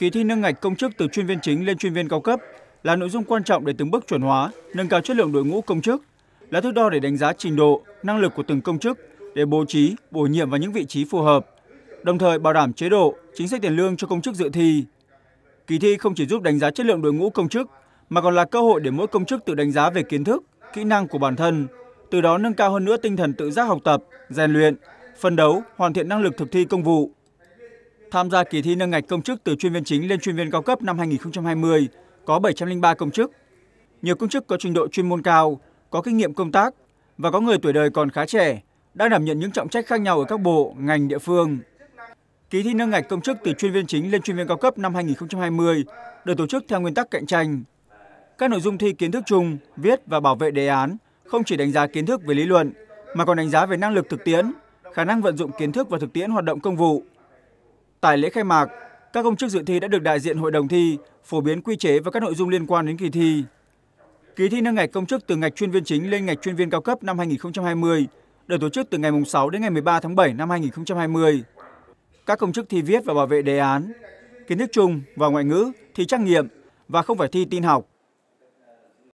Kỳ thi nâng ngạch công chức từ chuyên viên chính lên chuyên viên cao cấp là nội dung quan trọng để từng bước chuẩn hóa, nâng cao chất lượng đội ngũ công chức, là thước đo để đánh giá trình độ, năng lực của từng công chức để bố trí, bổ nhiệm vào những vị trí phù hợp, đồng thời bảo đảm chế độ, chính sách tiền lương cho công chức dự thi. Kỳ thi không chỉ giúp đánh giá chất lượng đội ngũ công chức mà còn là cơ hội để mỗi công chức tự đánh giá về kiến thức, kỹ năng của bản thân, từ đó nâng cao hơn nữa tinh thần tự giác học tập, rèn luyện, phân đấu, hoàn thiện năng lực thực thi công vụ, Tham gia kỳ thi nâng ngạch công chức từ chuyên viên chính lên chuyên viên cao cấp năm 2020 có 703 công chức. Nhiều công chức có trình độ chuyên môn cao, có kinh nghiệm công tác và có người tuổi đời còn khá trẻ đã đảm nhận những trọng trách khác nhau ở các bộ, ngành, địa phương. Kỳ thi nâng ngạch công chức từ chuyên viên chính lên chuyên viên cao cấp năm 2020 được tổ chức theo nguyên tắc cạnh tranh. Các nội dung thi kiến thức chung, viết và bảo vệ đề án không chỉ đánh giá kiến thức về lý luận mà còn đánh giá về năng lực thực tiễn, khả năng vận dụng kiến thức và thực tiễn hoạt động công vụ, Tại lễ khai mạc, các công chức dự thi đã được đại diện hội đồng thi phổ biến quy chế và các nội dung liên quan đến kỳ thi. Kỳ thi nâng ngạch công chức từ ngạch chuyên viên chính lên ngạch chuyên viên cao cấp năm 2020 được tổ chức từ ngày 6 đến ngày 13 tháng 7 năm 2020. Các công chức thi viết và bảo vệ đề án, kiến thức chung và ngoại ngữ, thi trắc nghiệm và không phải thi tin học.